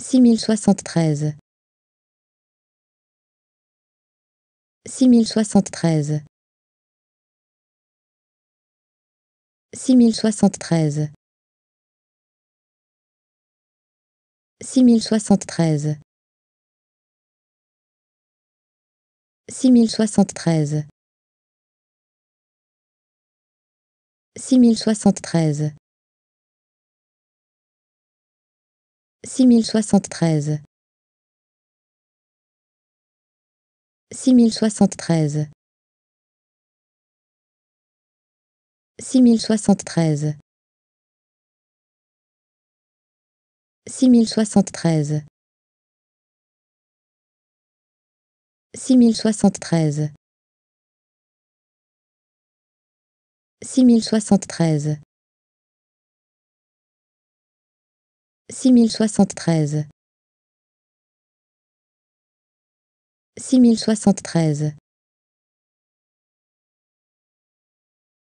6073 6073 6073 6073 6073 6073 6073 6073 6073 6073 6073 6073 six mille soixante-treize six mille soixante-treize.